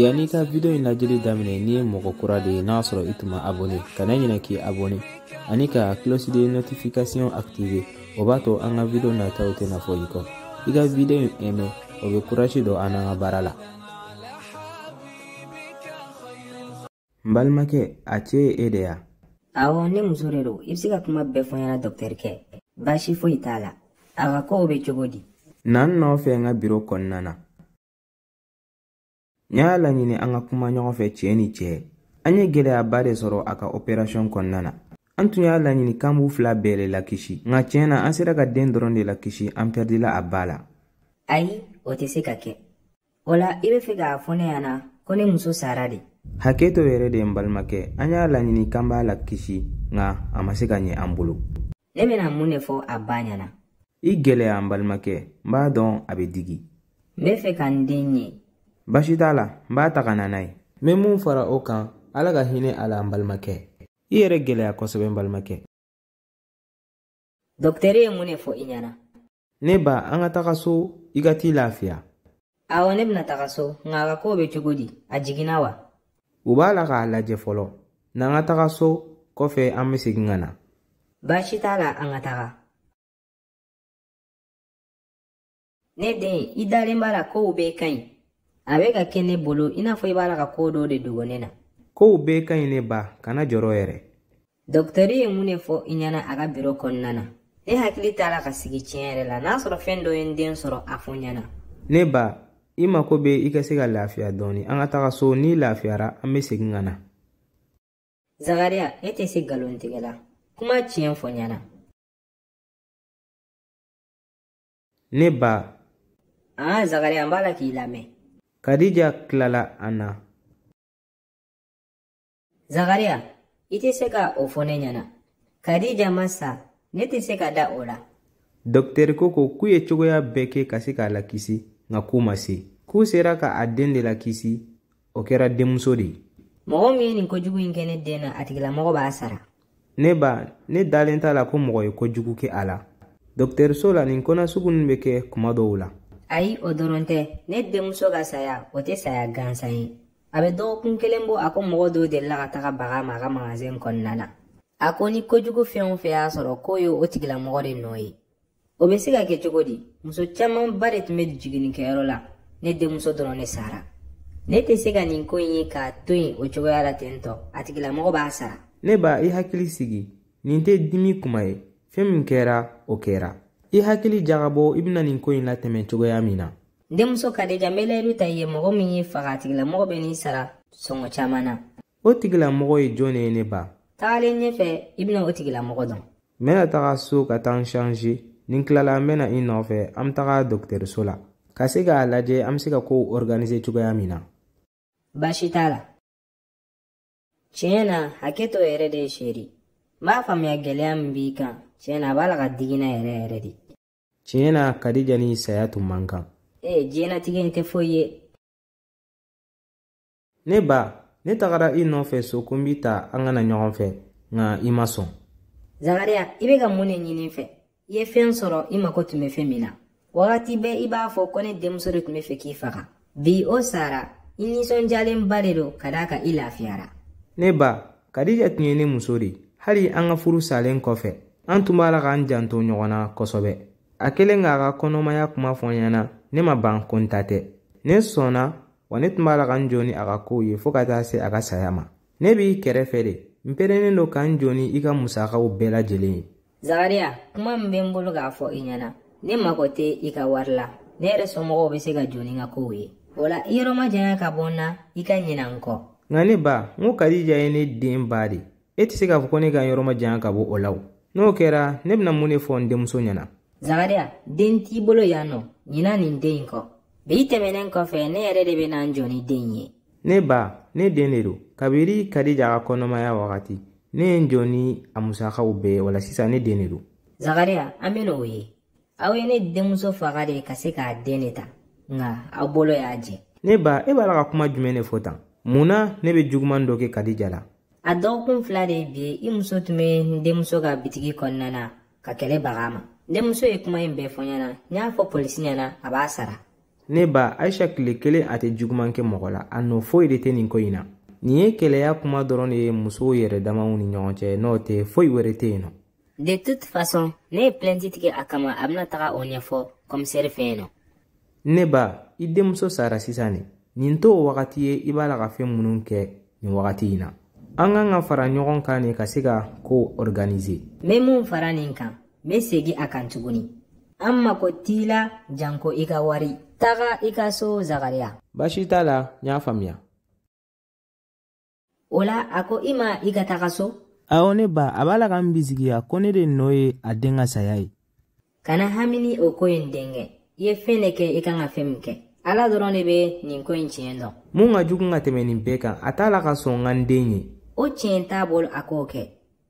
yanni ka video in lajɛli daminɛ ni ye mɔgɔ kura de ye n'a sɔrɔ i tuma abone ka na ɲinɛ k'i abone ani ka closi de notification active o b'a to an ka video nataw tɛna fɔ i kɔ i ka video in ɛmɛ o be kurasi dɔ an an ka baara la n balimakɛ a cɛ ye e de ya awɔ ne muso de do i be se ka kuma bɛɛ fɔ ɲɛna dɔktɛrikɛ baasi foyi t'a la a ka kow be cogo di na n nɔfɛ n ka biro kɔnɔna na n y'a laɲini an ka kuma ɲɔgɔn fɛ cɛɛ ni cɛɛ an ye gwɛlɛyaba de sɔrɔ a ka operasiyɔn kɔnɔna na an tun y'a laɲini k'an b'u fila bɛɛ le lakisi nka tiɲɛ na an sera ka den dɔrɔn de lakisi an pɛridila a baa la ayi o tɛ se ka kɛ o la i be fɛ k'a fɔ ne yan na ko ne muso sara de hakɛ to yɛrɛ de n balimakɛ an y'a laɲini k'an b'a lakisi nka a ma se ka ɲɛ an bolo ne bena mun de fɔ a baa ɲana i gwɛlɛya n balimakɛ n b'a dɔn a be digi n be fɛ ka n den ye basi t'a la n b'a ta ka na n'a ye n be mun fara o kan ala ka hinɛ a la n balimakɛ i yɛrɛ gwɛlɛya kosɛbɛ n balimakɛ dɔkitɛri ye mun ne fɔ i ɲɛna ne ba an ka taga so i ka t'i lafiya awɔ ne bena taga so nka a ka koo be cogo di a jiginna wa u b'a la k'a lajɛ fɔlɔ n'an ka taga so kɔfɛ an be segin ka na baasi t'a la an ka taga ne den i dalen b'a la kow bɛɛ ka ɲi a be ka kɛ ne bolo i n'a fɔ i b'a la ka koo dɔ de dogo ne na kow bee ka ɲi ne ba kana jɔrɔ yɛrɛ dɔktɛri ye mun ne fɔ i ɲɛna a ka biro kɔnɔna na ne hakili t'a la ka sigi tiɲɛ yɛrɛ la n'a sɔrɔ fɛn dɔ ye n den sɔrɔ a fɔ ɲɛna ne ba i mako be i ka se ka lafiya dɔɔni an ka taga so n'i lafiyara an be segin ka na zakariya e tɛ se galontigɛ la kuma tiɲɛ fɔ ɲɛna ne ba aa zakariya n b'a la k'i lamɛn kadija tilala a na zakariya i tɛ se ka o fɔ ne ɲɛna kadija ma sa ne tɛ se ka da o la dɔkitɛri ko ko k'u ye cogoya bɛɛ kɛ ka se k'a lakisi nka k'u ma se k'u sera ka a den de lakisi o kɛra denmuso de ye mɔgɔ min ye nin kojugu in kɛ ne den na a tigilamɔgɔ b'a sara ne ba ne dalen t'a la ko mɔgɔ ye kojugu kɛ a la dɔkitɛriso la nin kɔnɔ sugu nin bɛ kɛ kuma dɔw la Ayi o dɔrɔn tɛ ne denmuso ka saya o tɛ saya gansan ye a bɛ dɔgɔkun kelen bɔ a ko mɔgɔ dɔw delila ka taga baga ma a ka magasin kɔnɔna na a ko ni kojugu fɛn o fɛn y'a sɔrɔ k'o ye o tigilamɔgɔ de nɔ ye o bɛ se ka kɛ cogo di muso camanba de tun bɛ jiginnikɛyɔrɔ la ne denmuso dɔrɔn de sara ne tɛ se ka nin ko in ye k'a to yen o cogoya la ten tɔ a tigilamɔgɔ b'a sara ne ba i hakili sigi nin tɛ dimi kuma ye fɛn min kɛra o kɛra i hakili jagabɔ i bena nin ko ɲi latɛmɛ cogoya min na denmuso kadija meleyidu ta ye mɔgɔ min ye faga tigilamɔgɔ be n'i sara sɔngɔ caaman na o tigilamɔgɔ ye jɔn ne ye ne ba tagalen ɲɛfɛ i bena o tigilamɔgɔ dɔn n bena taga so ka taa n shange nin kilala n bena i nɔfɛ an be taga dɔkitɛriso la ka se k'a lajɛ an be se ka kow organize cogoya min na baasi t'a la tiɲɛ na hakɛ to yɛrɛ de sheri n b'a faamuya gwɛlɛya min b'i kan tiɲɛna a b'a la ka digina yɛrɛ yɛrɛ de tiɲɛna kadija ni saya tun man kan ee diɲɛnatigɛ in tɛ foyi ye ne ba ne tagara i nɔfɛ so ko n b'i ta an kana ɲɔgɔn fɛ nka i ma sɔn zakariya i be ka mun ne ɲini fɛ i ye fɛn sɔrɔ i mago tun be fɛn min na wagati bɛɛ i b'a fɔ ko ne denmuso de tun be fɛ k'i faga bi o sara i ninsɔnjalen ba de do ka daa kan i lafiyara ne ba kadija tun ye ne muso de hali an ka furu salen kɔfɛ an tun b'a la k'an janto ɲɔgɔn na kosɛbɛ a kelen k'a ka kɔnɔmaya kuma fɔ n ɲɛna ne ma ban ko n ta tɛ ne sɔnna wa ne tun b'a la ka n joni a ka kow ye fɔɔ ka taa se a ka saya ma ne b'i kɛrɛfɛ de n perennen do ka n joni i ka musakaw bɛɛ lajɛlen ye zakariya kuma min be n bolo k'a fɔ i ɲɛna ne mago tɛ i ka wari la ne yɛrɛ sɔmɔgɔw be se ka joni ka kow ye o la i yɔrɔmajanya ka bɔ n na i ka ɲina n kɔ nka ne ba n ko kadija ye ne den ba de e tɛ se k'a fɔ ko ne ka yɔrɔmajanya ka bɔ o la o n'o kɛra ne bena mun ne fɔ n denmuso ɲɛna zakariya den t'i bolo yan nɔ ɲina nin den kɔ bi tɛmɛnen kɔfɛ ne yɛrɛ de bena n jɔ ni den ye ne ba ne den de do kabiri kadija ka kɔnɔmaya wagati ne ye n jɔ ni a musakaw bɛɛ wala sisan ne den de do zakariya an bena o ye aw ye ne denmuso faga de ka se k'a den de ta nga aw bolo y'a jɛ ne ba e b'a la ka kuma jumɛn ne fɔ tan mun na ne be juguman dɔ kɛ kadija la a dɔgɔkun fila de bi i muso tun bɛ n denmuso ka bitigi kɔnɔna na ka kɛlɛ baga ma n denmuso ye kuma in bɛɛ fɔ ɲɛna n y'a fɔ polisi ɲɛna a b'a sara ne ba ayisa tile kelen a tɛ juguman kɛ mɔgɔ la a nɔ foyi de tɛ nin ko in na nin ye kɛlɛya kuma dɔrɔn de ye musow yɛrɛ damaw ni ɲɔgɔn cɛ n'o tɛ foyi wɛrɛ tɛ yen nɔ de toute façon ne ye plɛnti tigɛ a kama a bena taga o ɲɛfɔ kɔmisɛri fɛ yen nɔ ne ba i denmuso sara sisan ne nin t'o wagati ye i b'a la ka fɛɛn minnu kɛ nin wagati in na an kan ka fara ɲɔgɔn kan ne ka se ka ko organize n be mun fara nin kan n be segi a kan tuguni an mako t'i la janko i ka wari taga i ka so zakariya baasi t'a la n y'a faamuya o la a ko i ma i ka taga so awɔ ne ba a b'a la ka n bisigiya ko ne de nɔ ye a den ka saya ye kana hamini o ko yen denkɛ i ye fɛɛn de kɛ i kan ka fɛɛn min kɛ ala dɔrɔn de be nin ko ɲi tiɲɛ dɔn mun ka jugu ka tɛmɛ nin bɛɛ kan a t'a la ka sɔn ka n den ye o tiɲɛ t'a bolo a k'o kɛ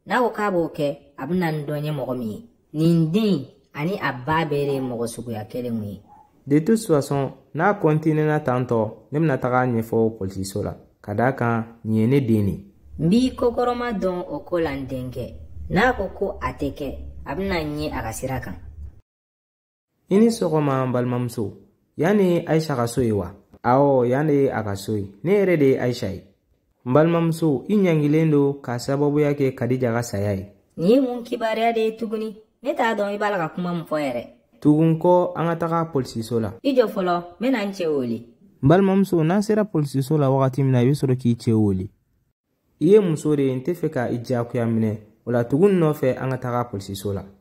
n'a ko k'a b'o kɛ a bɛna n dɔn mɔgɔ min ye nin den ani a ba bɛɛ de ye mɔgɔ suguya kelen ye de toute façon n'a kɔntinena tan tɔ ne bena taga ɲɛfɔ polisiso la ka daa kan nin ye ne den ne n b'i kɔkɔrɔma dɔn o ko la n denkɛ n'a ko ko a tɛ kɛ a bena ɲɛ a ka sira kan i ni sɔgɔma n balimamuso ayisa ka so ye wa awɔ yan a ka so ye ne yɛrɛ de ye ayisa ye n balimamuso i ɲangilen do k'a sababuya kɛ kadija ka saya ye nin ye mun kibaruya de ye tuguni ne t'a dɔn i b'a la ka kuma mun fɔ yɛrɛ tugun kɔ an ka taga polisiso la i jɔ fɔlɔ n bena n cɛ wele n balimamuso n'an sera polisiso la wagati min na i be sɔrɔ k'i cɛ wele i ye muso de ye n tɛ fɛ ka i jakuya minɛ o la tugun nɔfɛ an ka taga polisiso la